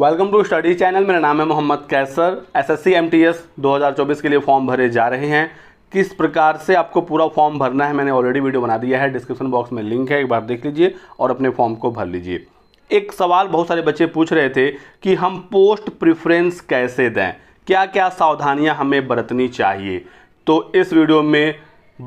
welcome to study channel मेरा नाम है मोहम्मद कैसर एसएससी एमटीएस 2024 के लिए फॉर्म भरे जा रहे हैं किस प्रकार से आपको पूरा फॉर्म भरना है मैंने ऑलरेडी वीडियो बना दिया है डिस्क्रिप्शन बॉक्स में लिंक है एक बार देख लीजिए और अपने फॉर्म को भर लीजिए एक सवाल बहुत सारे बच्चे पूछ रहे थे कि हम पोस्ट प्रिफ्रेंस कैसे दें क्या क्या सावधानियाँ हमें बरतनी चाहिए तो इस वीडियो में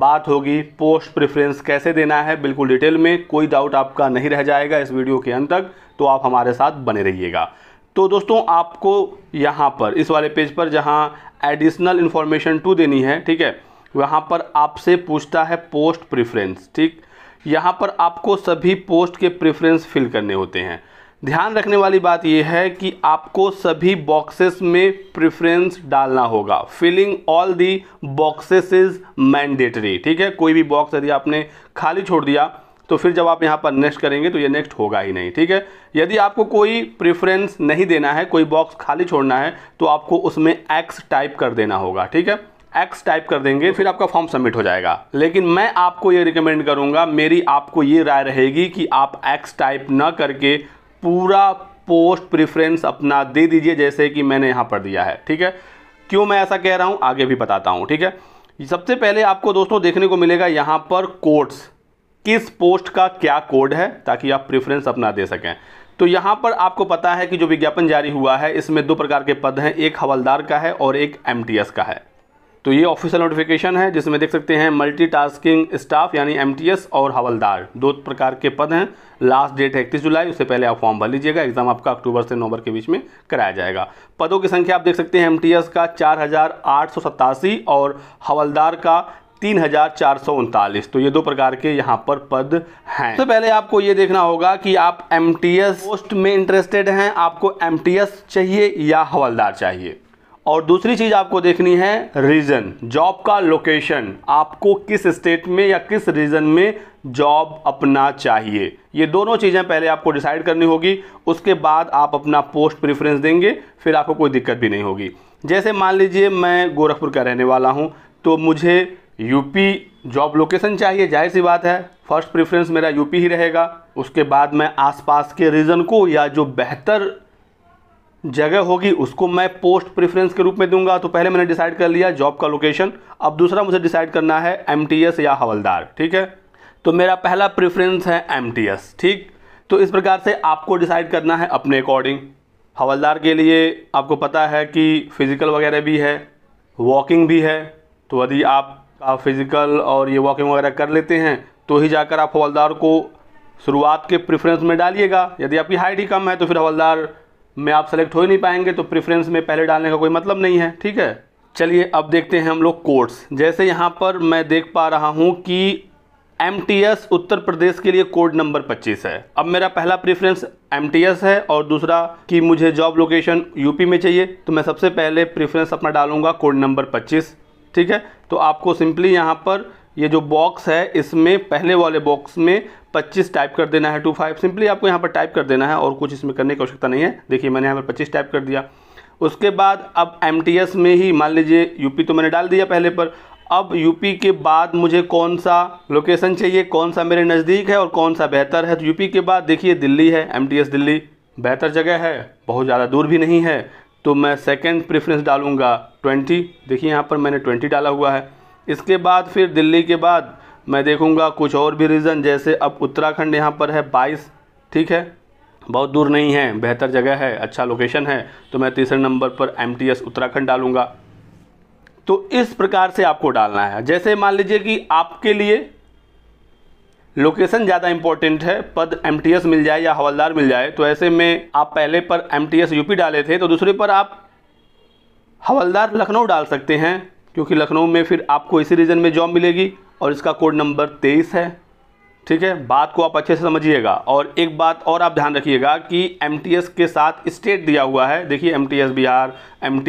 बात होगी पोस्ट प्रेफरेंस कैसे देना है बिल्कुल डिटेल में कोई डाउट आपका नहीं रह जाएगा इस वीडियो के अंत तक तो आप हमारे साथ बने रहिएगा तो दोस्तों आपको यहाँ पर इस वाले पेज पर जहाँ एडिशनल इन्फॉर्मेशन टू देनी है ठीक है वहाँ पर आपसे पूछता है पोस्ट प्रेफरेंस ठीक यहाँ पर आपको सभी पोस्ट के प्रेफरेंस फिल करने होते हैं ध्यान रखने वाली बात यह है कि आपको सभी बॉक्सेस में प्रेफरेंस डालना होगा filling all the boxes is mandatory ठीक है कोई भी बॉक्स यदि आपने खाली छोड़ दिया तो फिर जब आप यहाँ पर नेक्स्ट करेंगे तो ये नेक्स्ट होगा ही नहीं ठीक है यदि आपको कोई प्रेफरेंस नहीं देना है कोई बॉक्स खाली छोड़ना है तो आपको उसमें एक्स टाइप कर देना होगा ठीक है एक्स टाइप कर देंगे फिर आपका फॉर्म सबमिट हो जाएगा लेकिन मैं आपको ये रिकमेंड करूँगा मेरी आपको ये राय रहेगी कि आप एक्स टाइप ना करके पूरा पोस्ट प्रेफरेंस अपना दे दीजिए जैसे कि मैंने यहाँ पर दिया है ठीक है क्यों मैं ऐसा कह रहा हूँ आगे भी बताता हूँ ठीक है सबसे पहले आपको दोस्तों देखने को मिलेगा यहाँ पर कोट्स किस पोस्ट का क्या कोड है ताकि आप प्रेफरेंस अपना दे सकें तो यहाँ पर आपको पता है कि जो विज्ञापन जारी हुआ है इसमें दो प्रकार के पद हैं एक हवलदार का है और एक एमटीएस का है तो ये ऑफिशियल नोटिफिकेशन है जिसमें देख सकते हैं मल्टीटास्किंग स्टाफ यानी एमटीएस और हवलदार दो प्रकार के पद हैं लास्ट डेट है इकतीस जुलाई उससे पहले आप फॉर्म भर लीजिएगा एग्जाम आपका अक्टूबर से नवंबर के बीच में कराया जाएगा पदों की संख्या आप देख सकते हैं एम का चार और हवलदार का तीन हजार चार सौ उनतालीस तो ये दो प्रकार के यहाँ पर पद हैं सबसे तो पहले आपको ये देखना होगा कि आप एम पोस्ट में इंटरेस्टेड हैं आपको एम चाहिए या हवलदार चाहिए और दूसरी चीज़ आपको देखनी है रीज़न जॉब का लोकेशन आपको किस स्टेट में या किस रीज़न में जॉब अपना चाहिए ये दोनों चीज़ें पहले आपको डिसाइड करनी होगी उसके बाद आप अपना पोस्ट प्रेफरेंस देंगे फिर आपको कोई दिक्कत भी नहीं होगी जैसे मान लीजिए मैं गोरखपुर का रहने वाला हूँ तो मुझे यूपी जॉब लोकेशन चाहिए जाहिर सी बात है फर्स्ट प्रेफरेंस मेरा यूपी ही रहेगा उसके बाद मैं आसपास के रीजन को या जो बेहतर जगह होगी उसको मैं पोस्ट प्रेफरेंस के रूप में दूंगा तो पहले मैंने डिसाइड कर लिया जॉब का लोकेशन अब दूसरा मुझे डिसाइड करना है एम या हवलदार ठीक है तो मेरा पहला प्रेफरेंस है एम ठीक तो इस प्रकार से आपको डिसाइड करना है अपने अकॉर्डिंग हवलदार के लिए आपको पता है कि फ़िज़िकल वगैरह भी है वॉकिंग भी है तो यदि आप का फिज़िकल और ये वॉकिंग वगैरह कर लेते हैं तो ही जाकर आप हवलदार को शुरुआत के प्रेफरेंस में डालिएगा यदि आपकी हाइट ही कम है तो फिर हवलदार में आप सेलेक्ट हो ही नहीं पाएंगे तो प्रेफरेंस में पहले डालने का कोई मतलब नहीं है ठीक है चलिए अब देखते हैं हम लोग कोर्ट्स जैसे यहाँ पर मैं देख पा रहा हूँ कि एम उत्तर प्रदेश के लिए कोड नंबर 25 है अब मेरा पहला प्रेफरेंस एम है और दूसरा कि मुझे जॉब लोकेशन यूपी में चाहिए तो मैं सबसे पहले प्रेफरेंस अपना डालूंगा कोड नंबर ठीक है तो आपको सिंपली यहाँ पर ये जो बॉक्स है इसमें पहले वाले बॉक्स में 25 टाइप कर देना है टू फाइव सिंपली आपको यहाँ पर टाइप कर देना है और कुछ इसमें करने की आवश्यकता नहीं है देखिए मैंने यहाँ पर 25 टाइप कर दिया उसके बाद अब एम में ही मान लीजिए यूपी तो मैंने डाल दिया पहले पर अब यूपी के बाद मुझे कौन सा लोकेशन चाहिए कौन सा मेरे नज़दीक है और कौन सा बेहतर है तो यूपी के बाद देखिए दिल्ली है एम दिल्ली बेहतर जगह है बहुत ज़्यादा दूर भी नहीं है तो मैं सेकंड प्रेफरेंस डालूँगा ट्वेंटी देखिए यहाँ पर मैंने ट्वेंटी डाला हुआ है इसके बाद फिर दिल्ली के बाद मैं देखूँगा कुछ और भी रीज़न जैसे अब उत्तराखंड यहाँ पर है बाईस ठीक है बहुत दूर नहीं है बेहतर जगह है अच्छा लोकेशन है तो मैं तीसरे नंबर पर एम उत्तराखंड डालूँगा तो इस प्रकार से आपको डालना है जैसे मान लीजिए कि आपके लिए लोकेशन ज़्यादा इंपॉर्टेंट है पद एम मिल जाए या हवलदार मिल जाए तो ऐसे में आप पहले पर एम यूपी डाले थे तो दूसरे पर आप हवलदार लखनऊ डाल सकते हैं क्योंकि लखनऊ में फिर आपको इसी रीजन में जॉब मिलेगी और इसका कोड नंबर तेईस है ठीक है बात को आप अच्छे से समझिएगा और एक बात और आप ध्यान रखिएगा कि एम के साथ स्टेट दिया हुआ है देखिए एम बिहार एम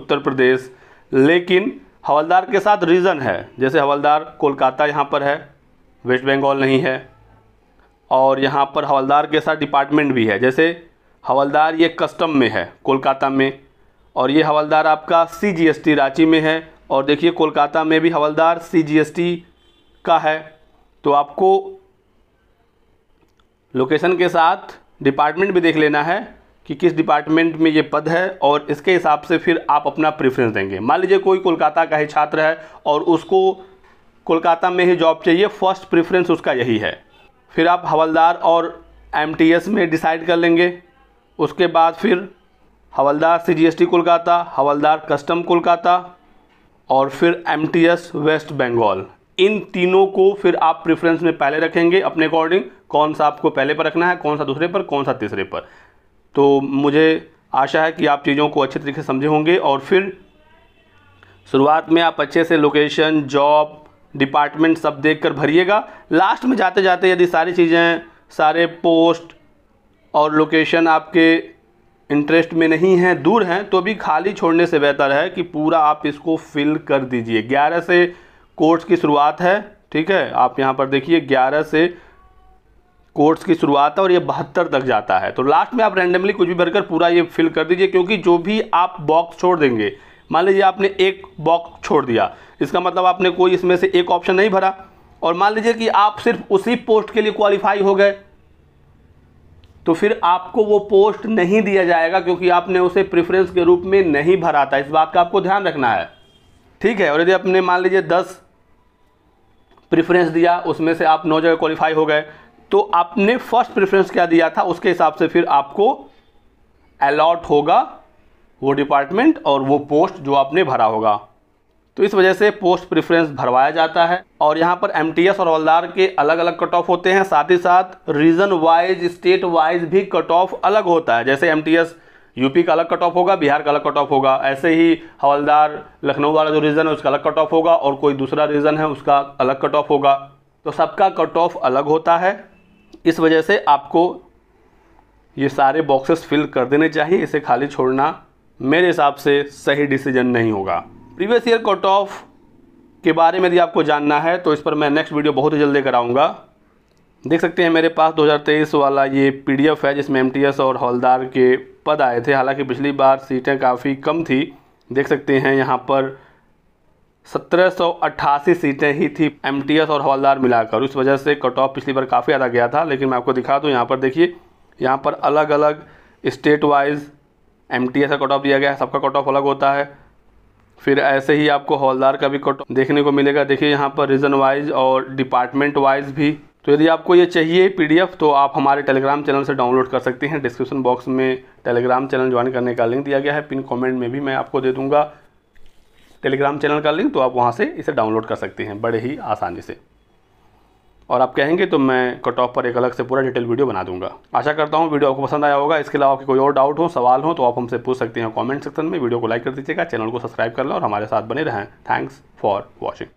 उत्तर प्रदेश लेकिन हवलदार के साथ रीजन है जैसे हवलदार कोलकाता यहाँ पर है वेस्ट बंगाल नहीं है और यहाँ पर हवलदार के साथ डिपार्टमेंट भी है जैसे हवलदार ये कस्टम में है कोलकाता में और ये हवलदार आपका C G S T Ranchi में है और देखिए कोलकाता में भी हवलदार सी जी एस टी का है तो आपको लोकेशन के साथ डिपार्टमेंट भी देख लेना है कि किस डिपार्टमेंट में ये पद है और इसके हिसाब से फिर आप अपना प्रेफरेंस देंगे मान लीजिए कोई कोलकाता का ही छात्र है और उसको कोलकाता में ही जॉब चाहिए फर्स्ट प्रेफरेंस उसका यही है फिर आप हवलदार और एमटीएस में डिसाइड कर लेंगे उसके बाद फिर हवलदार सीजीएसटी कोलकाता हवलदार कस्टम कोलकाता और फिर एमटीएस वेस्ट बंगाल इन तीनों को फिर आप प्रेफरेंस में पहले रखेंगे अपने अकॉर्डिंग कौन सा आपको पहले पर रखना है कौन सा दूसरे पर कौन सा तीसरे पर तो मुझे आशा है कि आप चीज़ों को अच्छे तरीके से समझे होंगे और फिर शुरुआत में आप अच्छे से लोकेशन जॉब डिपार्टमेंट सब देख कर भरिएगा लास्ट में जाते जाते यदि सारी चीज़ें सारे पोस्ट और लोकेशन आपके इंटरेस्ट में नहीं हैं दूर हैं तो भी खाली छोड़ने से बेहतर है कि पूरा आप इसको फिल कर दीजिए ग्यारह से कोर्स की शुरुआत है ठीक है आप यहाँ पर देखिए ग्यारह से कोर्स की शुरुआत है और ये बहत्तर तक जाता है तो लास्ट में आप रैंडमली कुछ भी भरकर पूरा ये फिल कर दीजिए क्योंकि जो भी आप बॉक्स छोड़ देंगे मान लीजिए आपने एक बॉक्स छोड़ दिया इसका मतलब आपने कोई इसमें से एक ऑप्शन नहीं भरा और मान लीजिए कि आप सिर्फ उसी पोस्ट के लिए क्वालिफाई हो गए तो फिर आपको वो पोस्ट नहीं दिया जाएगा क्योंकि आपने उसे प्रेफरेंस के रूप में नहीं भरा था इस बात का आपको ध्यान रखना है ठीक है और यदि आपने मान लीजिए दस प्रेफरेंस दिया उसमें से आप नौ जगह क्वालिफाई हो गए तो आपने फर्स्ट प्रेफरेंस क्या दिया था उसके हिसाब से फिर आपको अलॉट होगा वो डिपार्टमेंट और वो पोस्ट जो आपने भरा होगा तो इस वजह से पोस्ट प्रेफरेंस भरवाया जाता है और यहाँ पर एम और हवलदार के अलग अलग कट ऑफ होते हैं साथ ही साथ रीजन वाइज स्टेट वाइज भी कट ऑफ अलग होता है जैसे एम यूपी का अलग कट ऑफ होगा बिहार का अलग कट ऑफ होगा ऐसे ही हवलदार लखनऊ वाला जो रीजन है उसका अलग कट ऑफ होगा और कोई दूसरा रीजन है उसका अलग कट ऑफ होगा तो सबका कट ऑफ अलग होता है इस वजह से आपको ये सारे बॉक्सेस फिल कर देने चाहिए इसे खाली छोड़ना मेरे हिसाब से सही डिसीजन नहीं होगा प्रीवियस ईयर कट ऑफ के बारे में यदि आपको जानना है तो इस पर मैं नेक्स्ट वीडियो बहुत ही जल्दी कराऊंगा देख सकते हैं मेरे पास 2023 वाला ये पीडीएफ है जिसमें एमटीएस और हौलदार के पद आए थे हालांकि पिछली बार सीटें काफ़ी कम थी देख सकते हैं यहाँ पर सत्रह सीटें ही थी एम और हौलदार मिलाकर उस वजह से कट ऑफ पिछली बार काफ़ी ज़्यादा गया था लेकिन मैं आपको दिखा दूँ यहाँ पर देखिए यहाँ पर अलग अलग state wise M T S का कट ऑफ दिया गया है सबका कट ऑफ अलग होता है फिर ऐसे ही आपको हॉलदार का भी कट देखने को मिलेगा देखिए यहाँ पर रीजन वाइज और डिपार्टमेंट वाइज भी तो यदि आपको ये चाहिए पीडीएफ तो आप हमारे टेलीग्राम चैनल से डाउनलोड कर सकते हैं डिस्क्रिप्शन बॉक्स में टेलीग्राम चैनल ज्वाइन करने का लिंक दिया गया है पिन कमेंट में भी मैं आपको दे दूंगा टेलीग्राम चैनल का लिंक तो आप वहाँ से इसे डाउनलोड कर सकते हैं बड़े ही आसानी से और आप कहेंगे तो मैं कट ऑफ पर एक अलग से पूरा डिटेल वीडियो बना दूंगा आशा करता हूँ वीडियो आपको पसंद आया होगा इसके अलावा आपके कोई और डाउट हो सवाल हो तो आप हमसे पूछ सकते हैं कॉमेंट सेक्शन में वीडियो को लाइक कर दीजिएगा चैनल को सब्सक्राइब कर लें और हमारे साथ बने रहें थैंक्स फॉर वॉचिंग